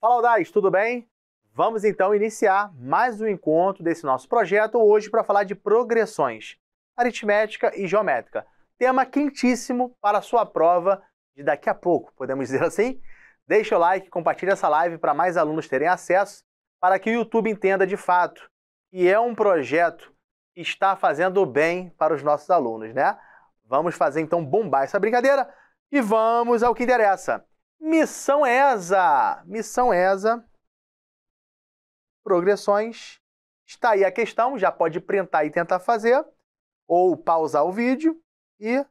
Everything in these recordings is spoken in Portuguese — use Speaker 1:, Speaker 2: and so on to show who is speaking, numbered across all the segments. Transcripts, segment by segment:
Speaker 1: Fala, Aldares, tudo bem? Vamos então iniciar mais um encontro desse nosso projeto hoje para falar de progressões aritmética e geométrica. Tema quentíssimo para a sua prova de daqui a pouco, podemos dizer assim? Deixa o like, compartilha essa live para mais alunos terem acesso, para que o YouTube entenda de fato que é um projeto que está fazendo bem para os nossos alunos, né? Vamos fazer então bombar essa brincadeira e vamos ao que interessa. Missão ESA. Missão ESA. Progressões. Está aí a questão, já pode printar e tentar fazer, ou pausar o vídeo e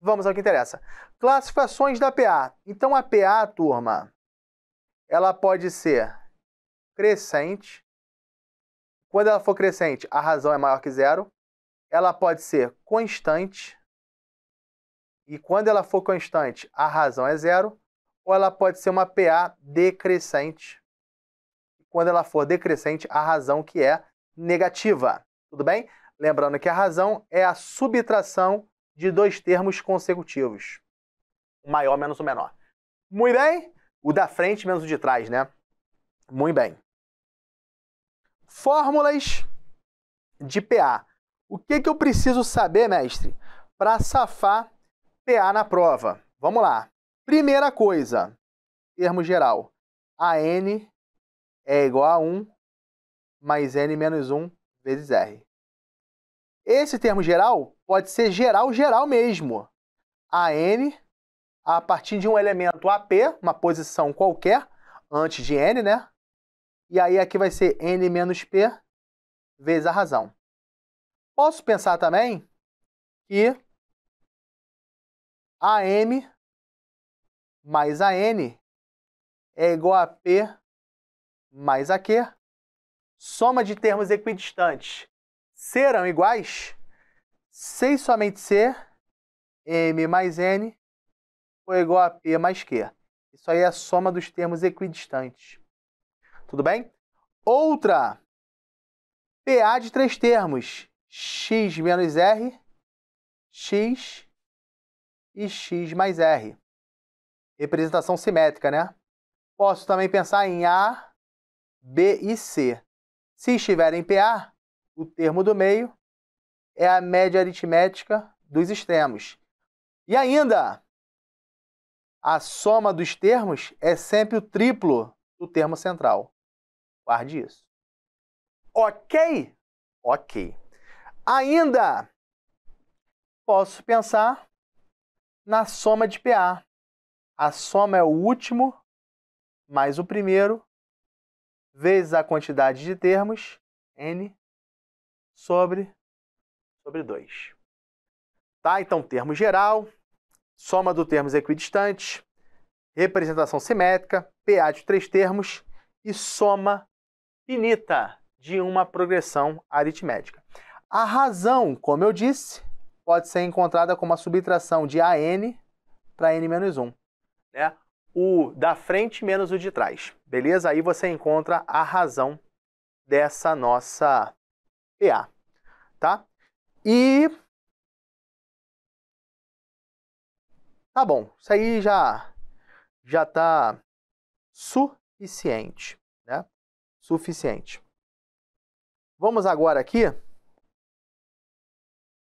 Speaker 1: vamos ao que interessa. Classificações da PA. Então a PA, turma, ela pode ser crescente. Quando ela for crescente, a razão é maior que zero. Ela pode ser constante. E quando ela for constante, a razão é zero ou ela pode ser uma PA decrescente. Quando ela for decrescente, a razão que é negativa. Tudo bem? Lembrando que a razão é a subtração de dois termos consecutivos. O maior menos o menor. Muito bem? O da frente menos o de trás, né? Muito bem. Fórmulas de PA. O que, que eu preciso saber, mestre, para safar PA na prova? Vamos lá. Primeira coisa, termo geral, a n é igual a 1 mais n menos 1 vezes r. Esse termo geral pode ser geral geral mesmo. A n a partir de um elemento AP, uma posição qualquer, antes de n, né? E aí aqui vai ser n menos p vezes a razão. Posso pensar também que AM mais a N é igual a P mais a Q. Soma de termos equidistantes serão iguais se somente C, M mais N, for igual a P mais Q. Isso aí é a soma dos termos equidistantes. Tudo bem? Outra, PA de três termos, x menos R, x e x mais R representação simétrica, né? Posso também pensar em A, B e C. Se estiver em PA, o termo do meio é a média aritmética dos extremos. E ainda, a soma dos termos é sempre o triplo do termo central. Guarde isso. Ok? Ok. Ainda posso pensar na soma de PA. A soma é o último mais o primeiro vezes a quantidade de termos, n, sobre, sobre 2. Tá? Então, termo geral, soma dos termos equidistantes, representação simétrica, PA de três termos e soma finita de uma progressão aritmética. A razão, como eu disse, pode ser encontrada como a subtração de AN para N-1 né? O da frente menos o de trás, beleza? Aí você encontra a razão dessa nossa PA, tá? E tá bom, isso aí já já está suficiente, né? Suficiente. Vamos agora aqui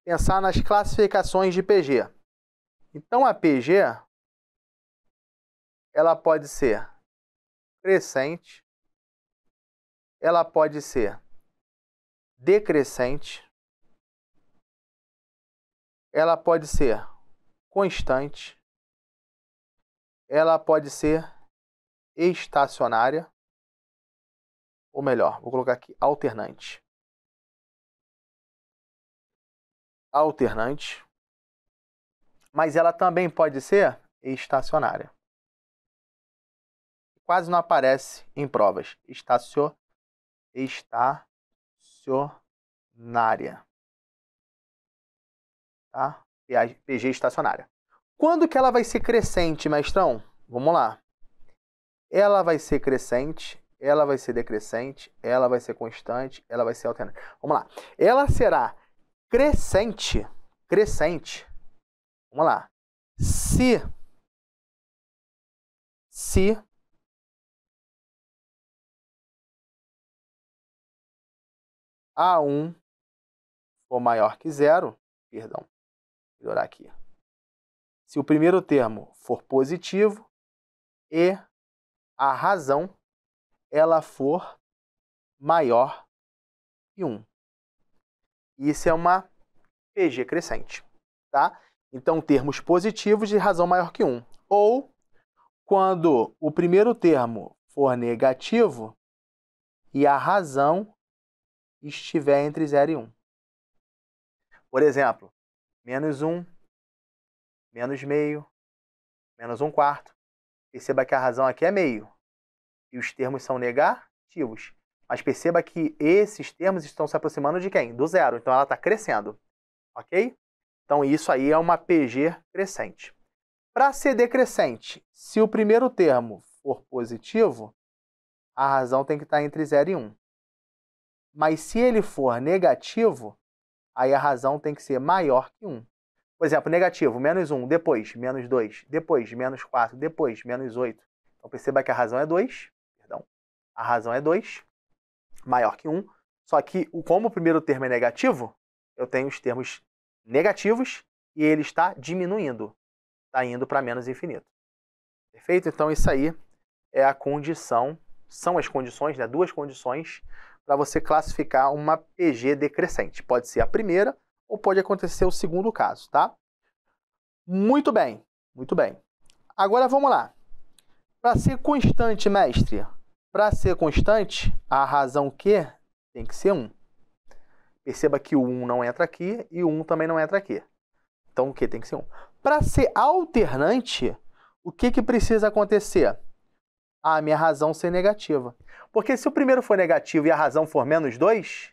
Speaker 1: pensar nas classificações de PG. Então a PG ela pode ser crescente, ela pode ser decrescente, ela pode ser constante, ela pode ser estacionária, ou melhor, vou colocar aqui alternante. Alternante, mas ela também pode ser estacionária quase não aparece em provas. Estacio, estacionária. Tá? PG estacionária. Quando que ela vai ser crescente, mestrão? Vamos lá. Ela vai ser crescente, ela vai ser decrescente, ela vai ser constante, ela vai ser alternante. Vamos lá. Ela será crescente, crescente. Vamos lá. Se se A1 for maior que zero, perdão, melhorar aqui. Se o primeiro termo for positivo e a razão ela for maior que 1. Isso é uma PG crescente, tá? Então, termos positivos de razão maior que 1. Ou, quando o primeiro termo for negativo e a razão estiver entre 0 e 1. Por exemplo, menos 1, menos meio, menos 1 quarto. Perceba que a razão aqui é meio. E os termos são negativos. Mas perceba que esses termos estão se aproximando de quem? Do zero. Então ela está crescendo. Ok? Então isso aí é uma PG crescente. Para ser decrescente, se o primeiro termo for positivo, a razão tem que estar tá entre 0 e 1. Mas se ele for negativo, aí a razão tem que ser maior que 1. Por exemplo, negativo, menos 1, depois, menos 2, depois, menos 4, depois, menos 8. Então perceba que a razão é 2, perdão, a razão é 2, maior que 1. Só que, como o primeiro termo é negativo, eu tenho os termos negativos e ele está diminuindo, está indo para menos infinito. Perfeito? Então, isso aí é a condição, são as condições, né? duas condições para você classificar uma PG decrescente. Pode ser a primeira ou pode acontecer o segundo caso, tá? Muito bem, muito bem. Agora vamos lá. Para ser constante, mestre, para ser constante, a razão Q tem que ser 1. Perceba que o 1 não entra aqui e o 1 também não entra aqui. Então o Q tem que ser 1. Para ser alternante, o que, que precisa acontecer? a ah, minha razão ser negativa. Porque se o primeiro for negativo e a razão for menos 2,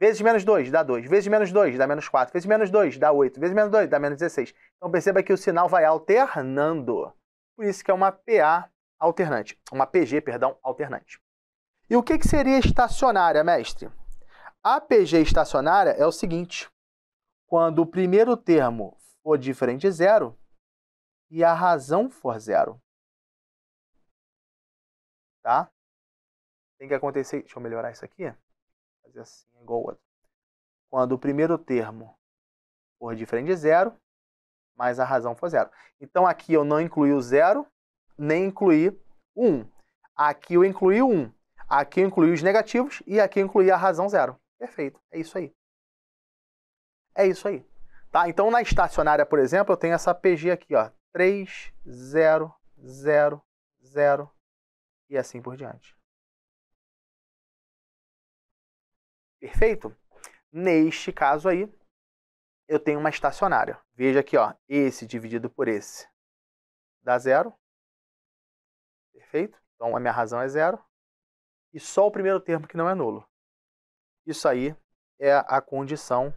Speaker 1: vezes menos 2 dá 2, vezes menos 2 dá menos 4, vezes menos 2 dá 8, vezes menos 2 dá menos 16. Então perceba que o sinal vai alternando. Por isso que é uma PA alternante, uma PG, perdão, alternante. E o que, que seria estacionária, mestre? A PG estacionária é o seguinte, quando o primeiro termo for diferente de zero e a razão for zero tá? Tem que acontecer, deixa eu melhorar isso aqui, fazer assim, é igual o outro. Quando o primeiro termo for diferente de zero, mas a razão for zero. Então aqui eu não incluí o zero, nem incluí o 1. Aqui eu incluí o 1. Aqui eu incluí os negativos e aqui eu incluí a razão zero. Perfeito, é isso aí. É isso aí. Tá? Então na estacionária, por exemplo, eu tenho essa PG aqui, ó. 3, 0, 0, 0, e assim por diante. Perfeito? Neste caso aí, eu tenho uma estacionária. Veja aqui, ó, esse dividido por esse dá zero. Perfeito? Então a minha razão é zero. E só o primeiro termo que não é nulo. Isso aí é a condição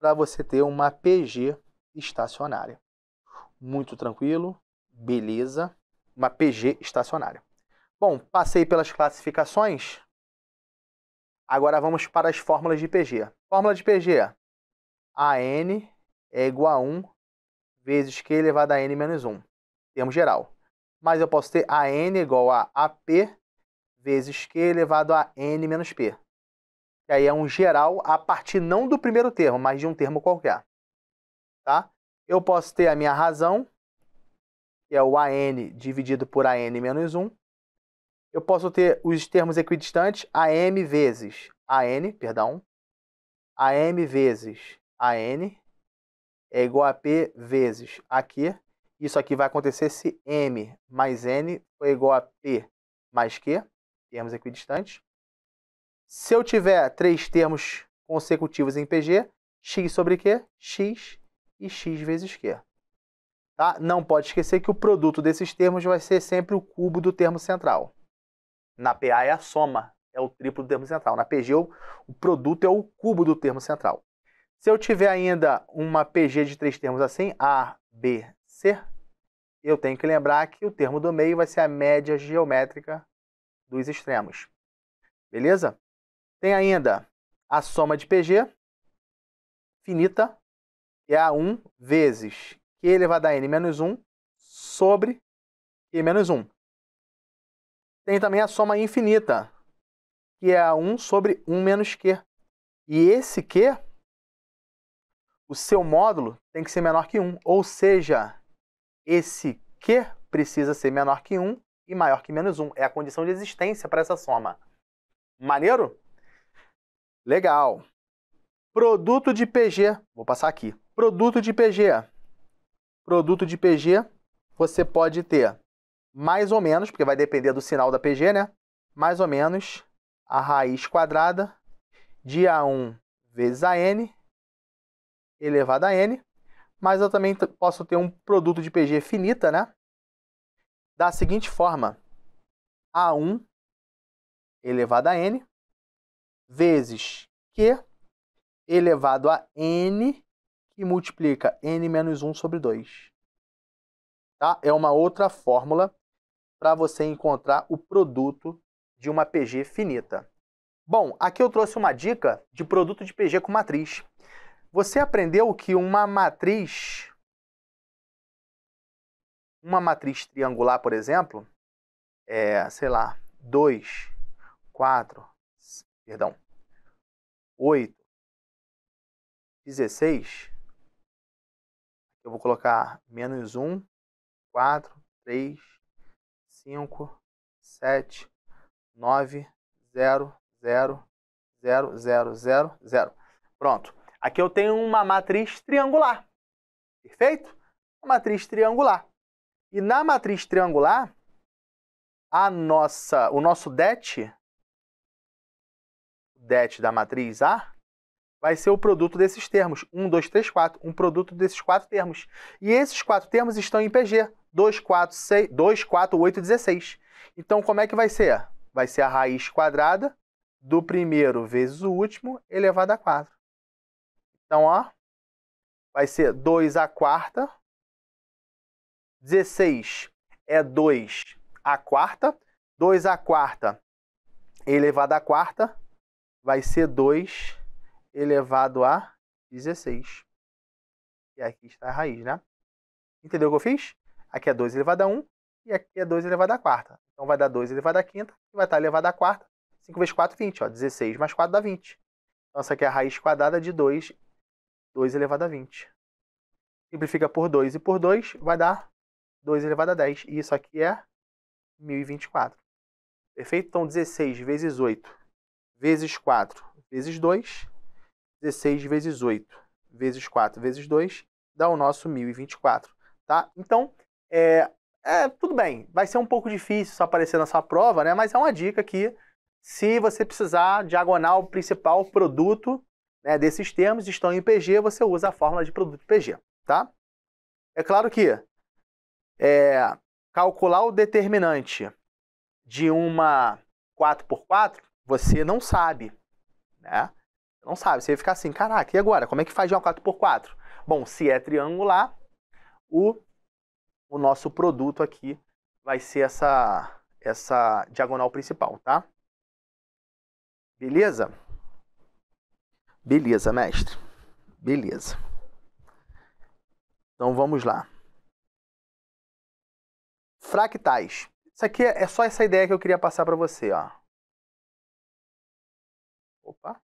Speaker 1: para você ter uma PG estacionária. Muito tranquilo, beleza, uma PG estacionária. Bom, passei pelas classificações. Agora vamos para as fórmulas de PG. Fórmula de PG. AN é igual a 1 vezes Q elevado a N menos 1. Termo geral. Mas eu posso ter AN igual a AP vezes Q elevado a N menos P. Que aí é um geral a partir não do primeiro termo, mas de um termo qualquer. Tá? Eu posso ter a minha razão, que é o AN dividido por AN menos 1 eu posso ter os termos equidistantes AM vezes AN, perdão. AM vezes AN é igual a P vezes aqui. Isso aqui vai acontecer se M mais N for igual a P mais Q, termos equidistantes. Se eu tiver três termos consecutivos em PG, x sobre Q, x e x vezes Q. Tá? Não pode esquecer que o produto desses termos vai ser sempre o cubo do termo central. Na PA é a soma, é o triplo do termo central. Na PG, o, produto é o cubo do termo central. Se eu tiver ainda uma PG de três termos assim, A, B, C, eu tenho que lembrar que o termo do meio vai ser a média geométrica dos extremos. Beleza? Tem ainda a soma de PG finita, que é A1 vezes Q elevado a N menos 1 sobre Q menos 1. Tem também a soma infinita, que é a 1 sobre 1 menos Q. E esse Q, o seu módulo tem que ser menor que 1. Ou seja, esse Q precisa ser menor que 1 e maior que menos 1. É a condição de existência para essa soma. Maneiro? Legal. Produto de PG. Vou passar aqui. Produto de PG. Produto de PG, você pode ter mais ou menos, porque vai depender do sinal da PG, né? Mais ou menos a raiz quadrada de A1 vezes a n elevado a n, mas eu também posso ter um produto de PG finita, né? Da seguinte forma, A1 elevado a n vezes Q elevado a n, que multiplica n menos 1 sobre 2. Tá? É uma outra fórmula para você encontrar o produto de uma PG finita. Bom, aqui eu trouxe uma dica de produto de PG com matriz. Você aprendeu que uma matriz uma matriz triangular, por exemplo, é, sei lá, 2, 4, perdão, 8, 16, eu vou colocar menos 1, 4, 3, cinco sete nove zero zero zero zero zero 0. Pronto. Aqui eu tenho uma matriz triangular. Perfeito? Uma matriz triangular. E na matriz triangular, a nossa, o nosso det, det da matriz A, vai ser o produto desses termos. 1, 2, 3, 4. Um produto desses quatro termos. E esses quatro termos estão em PG. 246, 2, 4, 8, 16. Então, como é que vai ser? Vai ser a raiz quadrada do primeiro vezes o último elevado a 4. Então, ó, vai ser 2 a quarta. 16 é 2 a quarta. 2 a quarta elevado a quarta vai ser 2 elevado a 16. E aqui está a raiz, né? Entendeu o que eu fiz? Aqui é 2 elevado a 1 e aqui é 2 elevado a 4. Então vai dar 2 elevado a 5 que vai estar elevado a 4. 5 vezes 4, 20. Ó, 16 mais 4 dá 20. Então essa aqui é a raiz quadrada de 2, 2 elevado a 20. Simplifica por 2 e por 2, vai dar 2 elevado a 10. E isso aqui é 1024. Perfeito? Então 16 vezes 8 vezes 4 vezes 2. 16 vezes 8 vezes 4 vezes 2 dá o nosso 1024. Tá? Então, é, é, tudo bem, vai ser um pouco difícil aparecer na sua prova, né? Mas é uma dica que, se você precisar, diagonal principal produto né, desses termos estão em PG, você usa a fórmula de produto PG, tá? É claro que é, calcular o determinante de uma 4x4, você não sabe, né? Não sabe, você vai ficar assim, caraca, e agora? Como é que faz de uma 4x4? Bom, se é triangular, o o nosso produto aqui vai ser essa, essa diagonal principal, tá? Beleza? Beleza, mestre. Beleza. Então vamos lá. Fractais. Isso aqui é só essa ideia que eu queria passar para você, ó. Opa.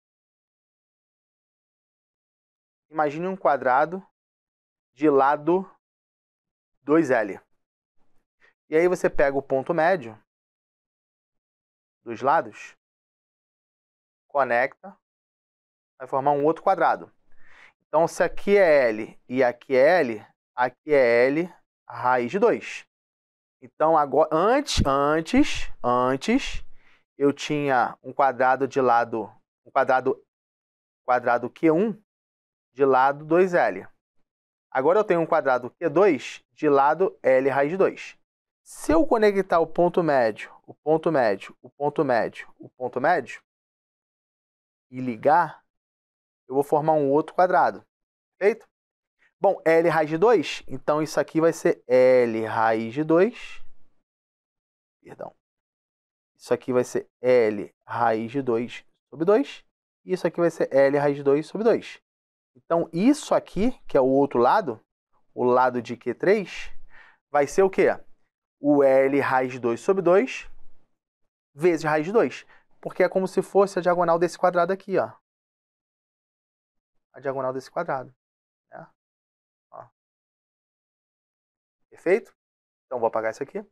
Speaker 1: Imagine um quadrado de lado 2L. E aí você pega o ponto médio dos lados, conecta, vai formar um outro quadrado. Então, se aqui é L e aqui é L, aqui é L raiz de 2. Então, agora, antes, antes, antes, eu tinha um quadrado de lado, um quadrado, quadrado Q1 de lado 2L. Agora eu tenho um quadrado Q2 de lado L raiz de 2. Se eu conectar o ponto médio, o ponto médio, o ponto médio, o ponto médio e ligar, eu vou formar um outro quadrado. Feito? Bom, L raiz de 2, então isso aqui vai ser L raiz de 2. Perdão. Isso aqui vai ser L raiz de 2 sobre 2. E isso aqui vai ser L raiz de 2 sobre 2. Então, isso aqui, que é o outro lado, o lado de Q3, vai ser o quê? O L raiz de 2 sobre 2 vezes raiz de 2. Porque é como se fosse a diagonal desse quadrado aqui, ó. A diagonal desse quadrado. Né? Ó. Perfeito? Então, vou apagar isso aqui.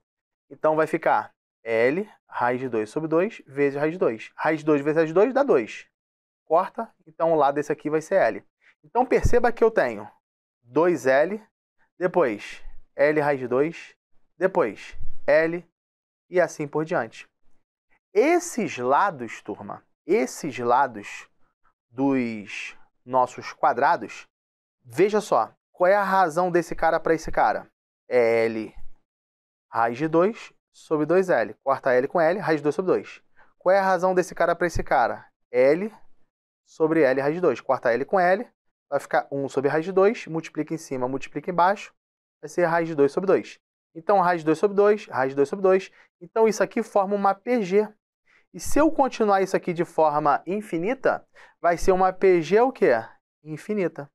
Speaker 1: Então, vai ficar L raiz de 2 sobre 2 vezes raiz de 2. Raiz de 2 vezes raiz de 2 dá 2. Corta, então o lado desse aqui vai ser L. Então perceba que eu tenho 2L, depois L raiz de 2, depois L e assim por diante. Esses lados, turma, esses lados dos nossos quadrados, veja só, qual é a razão desse cara para esse cara? É L raiz de 2 sobre 2L. Corta L com L, raiz de 2 sobre 2. Qual é a razão desse cara para esse cara? L sobre L raiz de 2. Corta L com L, vai ficar 1 sobre raiz de 2, multiplica em cima, multiplica embaixo, vai ser raiz de 2 sobre 2. Então, raiz de 2 sobre 2, raiz de 2 sobre 2. Então, isso aqui forma uma PG. E se eu continuar isso aqui de forma infinita, vai ser uma PG é o quê? Infinita.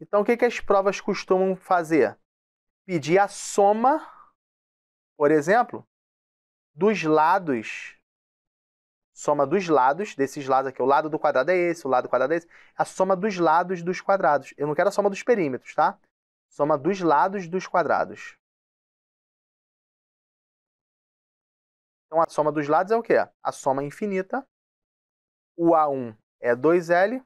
Speaker 1: Então, o que, que as provas costumam fazer? Pedir a soma, por exemplo, dos lados soma dos lados, desses lados aqui, o lado do quadrado é esse, o lado do quadrado é esse, a soma dos lados dos quadrados. Eu não quero a soma dos perímetros, tá? Soma dos lados dos quadrados. Então, a soma dos lados é o quê? A soma infinita. O A1 é 2L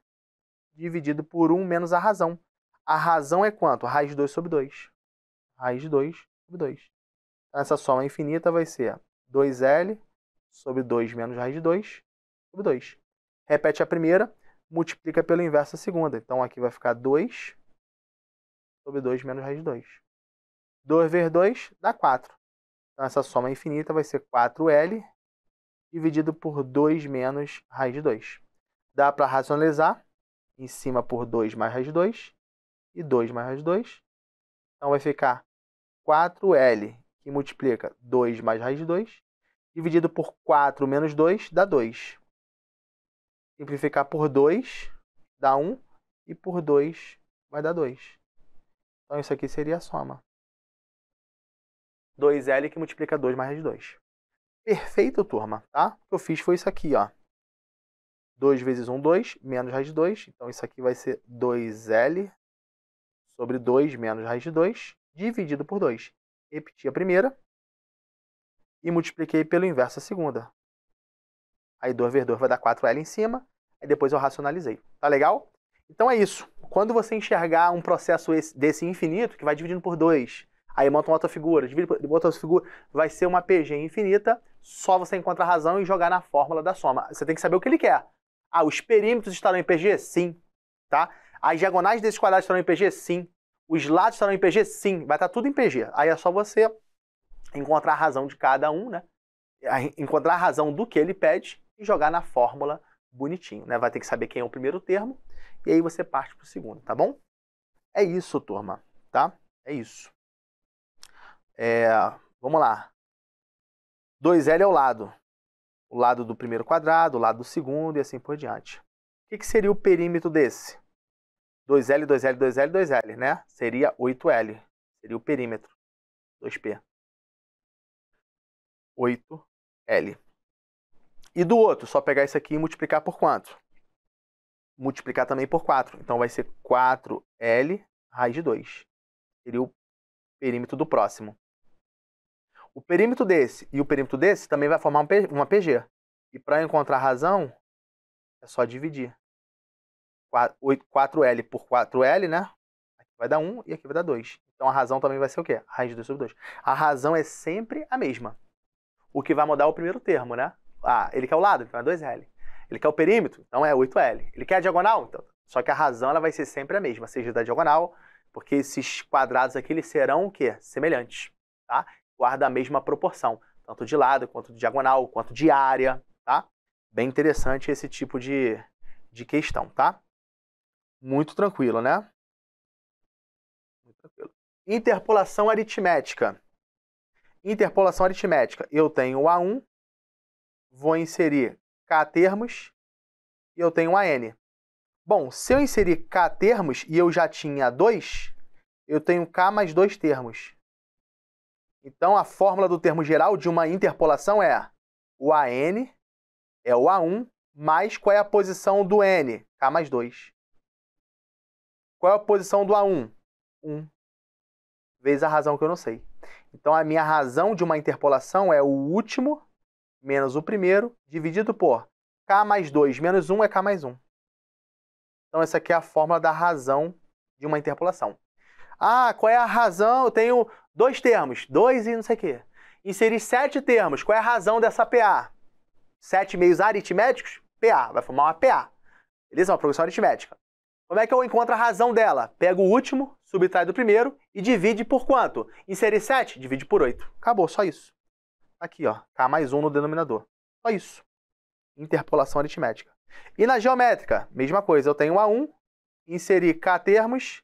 Speaker 1: dividido por 1 menos a razão. A razão é quanto? Raiz de 2 sobre 2. Raiz de 2 sobre 2. Então, essa soma infinita vai ser 2L sobre 2 menos raiz de 2 sobre 2. Repete a primeira, multiplica pelo inverso da segunda. Então aqui vai ficar 2 sobre 2 menos raiz de 2. 2 vezes 2 dá 4. Então essa soma infinita vai ser 4L dividido por 2 menos raiz de 2. Dá para racionalizar em cima por 2 mais raiz de 2 e 2 mais raiz de 2. Então vai ficar 4L que multiplica 2 mais raiz de 2 dividido por 4 menos 2 dá 2. Simplificar por 2 dá 1 e por 2 vai dar 2. Então isso aqui seria a soma. 2L que multiplica 2 mais 2. Perfeito, turma, tá? O que eu fiz foi isso aqui, ó. 2 vezes 1, 2, menos raiz de 2. Então, isso aqui vai ser 2L sobre 2 menos raiz de 2, dividido por 2. Repetir a primeira e multipliquei pelo inverso à segunda. Aí 2 vezes 2 vai dar 4L em cima, aí depois eu racionalizei. Tá legal? Então é isso. Quando você enxergar um processo desse infinito, que vai dividindo por 2, aí monta uma outra figura, divide por outra figura, vai ser uma PG infinita, só você encontrar a razão e jogar na fórmula da soma. Você tem que saber o que ele quer. Ah, os perímetros estarão em PG? Sim. Tá? As diagonais desses quadrados estarão em PG? Sim. Os lados estarão em PG? Sim. Vai estar tudo em PG. Aí é só você encontrar a razão de cada um, né? Encontrar a razão do que ele pede e jogar na fórmula bonitinho, né? Vai ter que saber quem é o primeiro termo e aí você parte para o segundo, tá bom? É isso, turma, tá? É isso. É, vamos lá. 2L é o lado. O lado do primeiro quadrado, o lado do segundo e assim por diante. O que, que seria o perímetro desse? 2L, 2L, 2L, 2L, né? Seria 8L. Seria o perímetro. 2P. 8L. E do outro, só pegar isso aqui e multiplicar por quanto? Multiplicar também por 4. Então vai ser 4L raiz de 2. Seria o perímetro do próximo. O perímetro desse e o perímetro desse também vai formar uma PG. E para encontrar a razão, é só dividir. 4L por 4L, né? Aqui vai dar 1 e aqui vai dar 2. Então a razão também vai ser o quê? Raiz de 2 sobre 2. A razão é sempre a mesma o que vai mudar é o primeiro termo, né? Ah, ele quer o lado, então é 2L. Ele quer o perímetro, então é 8L. Ele quer a diagonal, então. Só que a razão ela vai ser sempre a mesma, seja da diagonal, porque esses quadrados aqui eles serão o quê? Semelhantes, tá? Guarda a mesma proporção, tanto de lado, quanto de diagonal, quanto de área, tá? Bem interessante esse tipo de, de questão, tá? Muito tranquilo, né? Muito tranquilo. Interpolação aritmética. Interpolação aritmética. Eu tenho A1, vou inserir K termos e eu tenho AN. Bom, se eu inserir K termos e eu já tinha 2, eu tenho K mais 2 termos. Então, a fórmula do termo geral de uma interpolação é o AN é o A1 mais qual é a posição do N? K mais 2. Qual é a posição do A1? 1. vezes a razão que eu não sei. Então a minha razão de uma interpolação é o último menos o primeiro dividido por k mais 2 menos 1 é k mais 1. Então essa aqui é a fórmula da razão de uma interpolação. Ah, qual é a razão? Eu tenho dois termos, 2 e não sei o quê. Inserir sete termos, qual é a razão dessa PA? Sete meios aritméticos? PA, vai formar uma PA. Beleza? Uma progressão aritmética. Como é que eu encontro a razão dela? Pego o último, subtrai do primeiro e divide por quanto? Inserir 7? Divide por 8. Acabou, só isso. Aqui, ó, K mais 1 no denominador. Só isso. Interpolação aritmética. E na geométrica, mesma coisa. Eu tenho A1, inseri K termos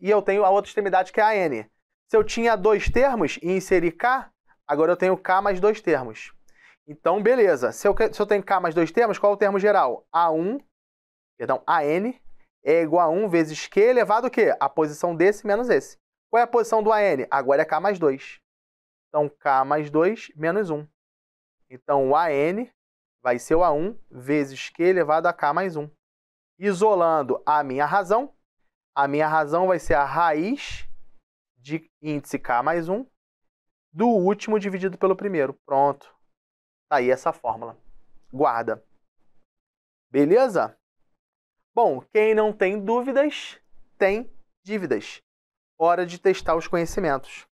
Speaker 1: e eu tenho a outra extremidade que é a N. Se eu tinha dois termos e inseri K, agora eu tenho K mais dois termos. Então, beleza. Se eu, se eu tenho K mais dois termos, qual é o termo geral? A1, perdão, AN é igual a 1 vezes Q elevado a quê? A posição desse menos esse. Qual é a posição do AN? Agora é K mais 2. Então, K mais 2 menos 1. Então, o AN vai ser o A1 vezes Q elevado a K mais 1. Isolando a minha razão, a minha razão vai ser a raiz de índice K mais 1 do último dividido pelo primeiro. Pronto. Está aí essa fórmula. Guarda. Beleza? Bom, quem não tem dúvidas tem dívidas. Hora de testar os conhecimentos.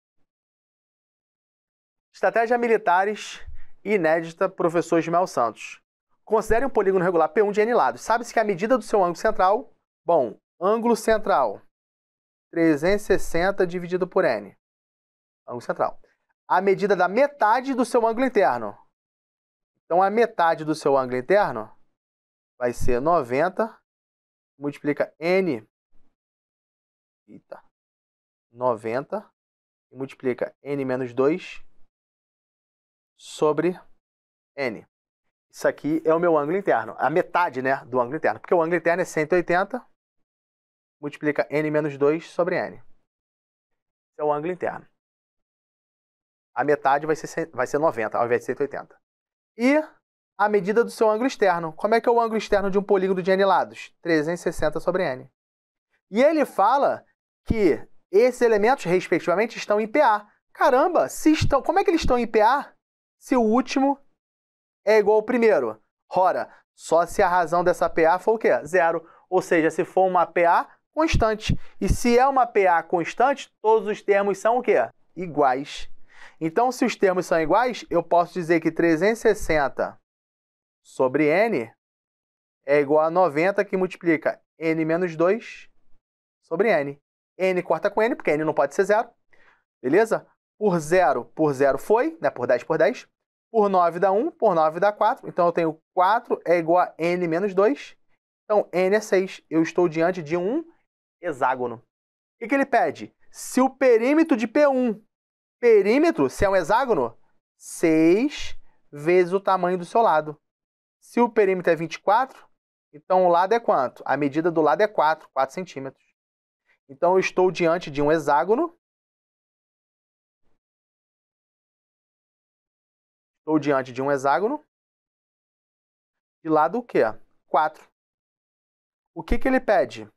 Speaker 1: Estratégia Militares inédita, professor Ismael Santos. Considere um polígono regular P1 de N lados. Sabe-se que a medida do seu ângulo central, bom, ângulo central 360 dividido por N. Ângulo central. A medida da metade do seu ângulo interno. Então, a metade do seu ângulo interno vai ser 90 multiplica N, eita, 90, e multiplica N menos 2 sobre N. Isso aqui é o meu ângulo interno, a metade né, do ângulo interno, porque o ângulo interno é 180, multiplica N menos 2 sobre N. Esse é o ângulo interno. A metade vai ser, vai ser 90 ao invés de 180. E a medida do seu ângulo externo. Como é que é o ângulo externo de um polígono de n lados? 360 sobre n. E ele fala que esses elementos, respectivamente, estão em PA. Caramba, se estão, como é que eles estão em PA se o último é igual ao primeiro? Ora, só se a razão dessa PA for o quê? Zero. Ou seja, se for uma PA constante. E se é uma PA constante, todos os termos são o quê? Iguais. Então, se os termos são iguais, eu posso dizer que 360 sobre n é igual a 90 que multiplica n menos 2 sobre n. n corta com n, porque n não pode ser zero. Beleza? Por 0, por 0 foi, né? Por 10 por 10. Por 9 dá 1, por 9 dá 4. Então eu tenho 4 é igual a n menos 2. Então n é 6. Eu estou diante de um hexágono. O que ele pede? Se o perímetro de P1, perímetro, se é um hexágono, 6 vezes o tamanho do seu lado. Se o perímetro é 24, então o lado é quanto? A medida do lado é 4, 4 centímetros. Então eu estou diante de um hexágono. Estou diante de um hexágono. De lado o quê? 4. O que, que ele pede?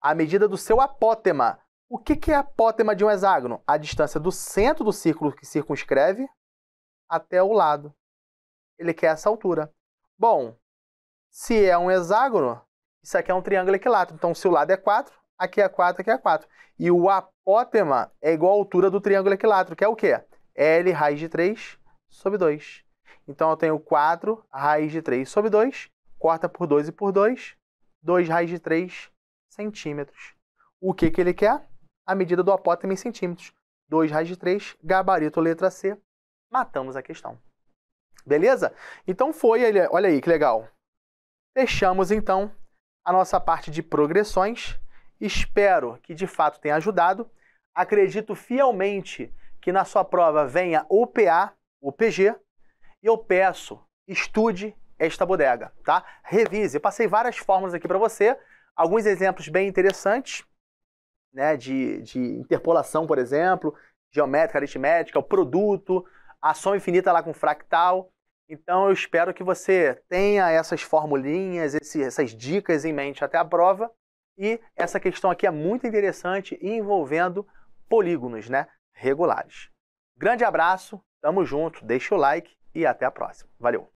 Speaker 1: A medida do seu apótema. O que, que é apótema de um hexágono? A distância do centro do círculo que circunscreve até o lado. Ele quer essa altura. Bom, se é um hexágono, isso aqui é um triângulo equilátero. Então, se o lado é 4, aqui é 4, aqui é 4. E o apótema é igual à altura do triângulo equilátero, que é o quê? L raiz de 3 sobre 2. Então, eu tenho 4 raiz de 3 sobre 2, corta por 2 e por 2, 2 raiz de 3 centímetros. O que, que ele quer? A medida do apótema em centímetros. 2 raiz de 3, gabarito letra C. Matamos a questão. Beleza? Então foi, olha aí que legal. Fechamos então a nossa parte de progressões. Espero que de fato tenha ajudado. Acredito fielmente que na sua prova venha o PA, o PG, e eu peço, estude esta bodega, tá? Revise. Eu passei várias fórmulas aqui para você, alguns exemplos bem interessantes, né, de, de interpolação, por exemplo, geométrica, aritmética, o produto, a soma infinita lá com fractal. Então eu espero que você tenha essas formulinhas, esse, essas dicas em mente até a prova. E essa questão aqui é muito interessante envolvendo polígonos né, regulares. Grande abraço, tamo junto, deixa o like e até a próxima. Valeu!